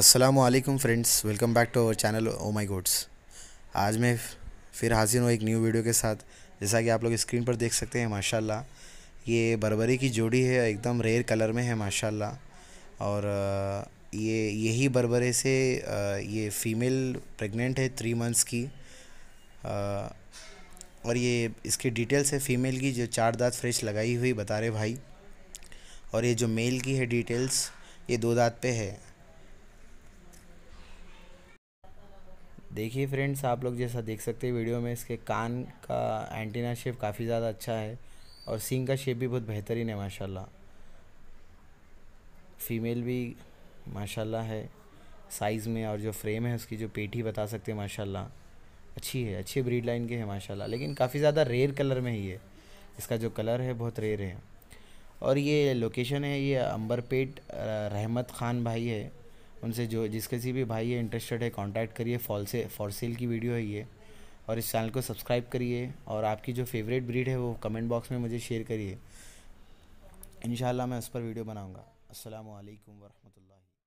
Aslam friends welcome back to our channel oh my gods आज मैं फिर हाजिर हूँ एक न्यू वीडियो के साथ जैसा कि आप लोग स्क्रीन पर देख सकते हैं माशाल्लाह ये बरबरी की जोड़ी है एकदम रेयर कलर में है माशाल्लाह और ये यही बरबरे से ये फीमेल प्रेग्नेंट है थ्री मंथ्स की और ये इसकी डिटेल्स है फ़ीमेल की जो चार दांत फ्रेश लगाई हुई बता रहे भाई और ये जो मेल की है डिटेल्स ये दो दांत पे है देखिए फ्रेंड्स आप लोग जैसा देख सकते हैं वीडियो में इसके कान का एंटीना शेप काफ़ी ज़्यादा अच्छा है और सिंग का शेप भी बहुत बेहतरीन है माशाल्लाह फीमेल भी माशाल्लाह है साइज़ में और जो फ्रेम है उसकी जो पेटी बता सकते हैं माशाल्लाह अच्छी है अच्छी ब्रीड लाइन के हैं माशाला लेकिन काफ़ी ज़्यादा रेयर कलर में ही है इसका जो कलर है बहुत रेयर है और ये लोकेशन है ये अंबरपेट रहमत ख़ान भाई है उनसे जो जिस किसी भी भाई है इंटरेस्टेड है कांटेक्ट करिए फॉल से फॉर सेल की वीडियो है ये और इस चैनल को सब्सक्राइब करिए और आपकी जो फेवरेट ब्रीड है वो कमेंट बॉक्स में मुझे शेयर करिए इन मैं उस पर वीडियो बनाऊँगा असल वरहमल